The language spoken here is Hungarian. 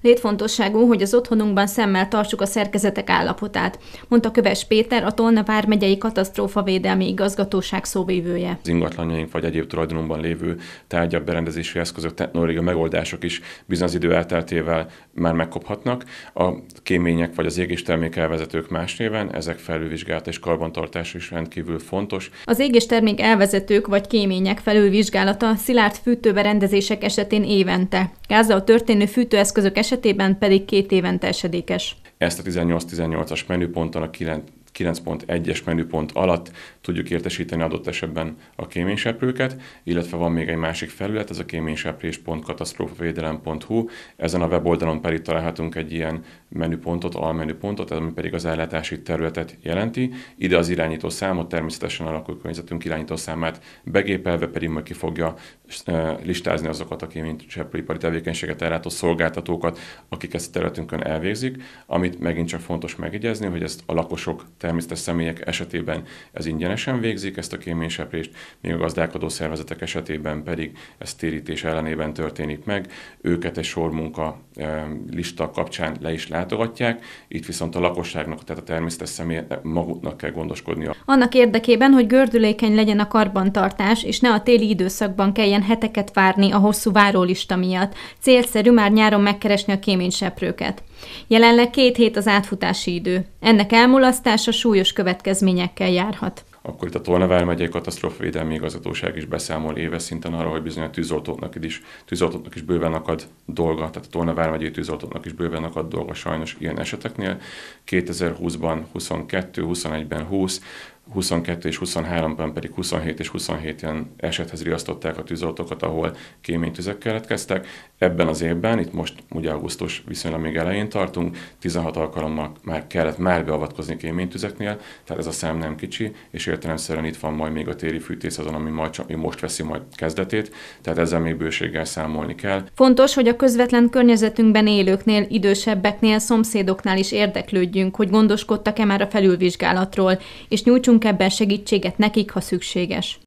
Létfontosságú, hogy az otthonunkban szemmel tartsuk a szerkezetek állapotát, mondta Köves Péter, a Tolna vármegyei Védelmi igazgatóság szóvívője. Az ingatlanjaink vagy egyéb tulajdonunkban lévő tárgyak, berendezési eszközök, technológia megoldások is bizonyos idő elteltével már megkophatnak. A kémények vagy az termék elvezetők más néven, ezek felülvizsgálata és karbantartása is rendkívül fontos. Az termék elvezetők vagy kémények felülvizsgálata szilárd fűtőberendezések esetén évente. Gázzal történő fűtőeszközök esetén esetében pedig két évente esedékes. Ezt a 18-18-as menüponton a 9 9.1-es menüpont alatt tudjuk értesíteni adott esetben a kéményseprőket, illetve van még egy másik felület, ez a kéményseprés.katasztrófavédelem.hu. Ezen a weboldalon pedig találhatunk egy ilyen menüpontot, almenüpontot, ami pedig az ellátási területet jelenti. Ide az irányító számot, természetesen a lakókörnyezetünk irányító számát begépelve pedig majd ki fogja listázni azokat a kéményseprőipari tevékenységet ellátó szolgáltatókat, akik ezt a területünkön elvégzik, amit megint csak fontos megjegyezni, hogy ezt a lakosok ter- természetes személyek esetében ez ingyenesen végzik ezt a kéményseprést, még a gazdálkodó szervezetek esetében pedig ez térítés ellenében történik meg. Őket egy munka eh, lista kapcsán le is látogatják, itt viszont a lakosságnak, tehát a természetes személyeknek eh, maguknak kell gondoskodnia. Annak érdekében, hogy gördülékeny legyen a karbantartás, és ne a téli időszakban kelljen heteket várni a hosszú várólista miatt. Célszerű már nyáron megkeresni a kéményseprőket. Jelenleg két hét az átfutási idő. Ennek elmulasztása súlyos következményekkel járhat. Akkor itt a Tolnavár megyei katasztrófavédelmi igazgatóság is beszámol éves szinten arra, hogy bizony a tűzoltóknak is, tűzoltóknak is bőven akad dolga, tehát a Tolnavár megyei tűzoltóknak is bőven akad dolga sajnos ilyen eseteknél. 2020-ban 22, 21-ben 20, 22 és 23-ban pedig 27 és 27 ilyen esethez riasztották a tűzoltókat, ahol kéménytüzek keletkeztek. Ebben az évben, itt most ugye augusztus viszonylag még elején tartunk, 16 alkalommal már kellett már beavatkozni kéménytüzeknél, tehát ez a szám nem kicsi, és értelemszerűen itt van majd még a téli azon, ami, majd, ami most veszi majd kezdetét, tehát ezzel még bőséggel számolni kell. Fontos, hogy a közvetlen környezetünkben élőknél, idősebbeknél, szomszédoknál is érdeklődjünk, hogy gondoskodtak-e már a felülvizsgálatról, és nyújtsunk Adunk ebben segítséget nekik, ha szükséges.